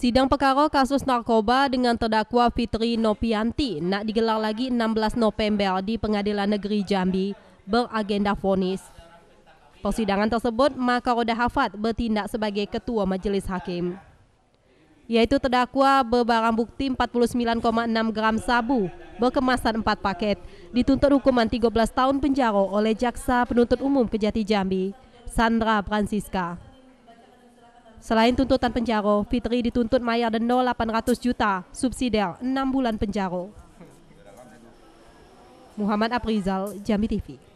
Sidang perkara kasus narkoba dengan terdakwa Fitri Nopianti nak digelar lagi 16 November di Pengadilan Negeri Jambi beragenda fonis. Persidangan tersebut maka Roda Hafat bertindak sebagai ketua majelis hakim. Yaitu terdakwa berbarang bukti 49,6 gram sabu berkemasan 4 paket dituntut hukuman 13 tahun penjara oleh Jaksa Penuntut Umum Kejati Jambi, Sandra Francisca. Selain tuntutan penjara, Fitri dituntut mayar denda 800 juta, subsidi 6 bulan penjara. Muhammad Aprizal, Jambi TV.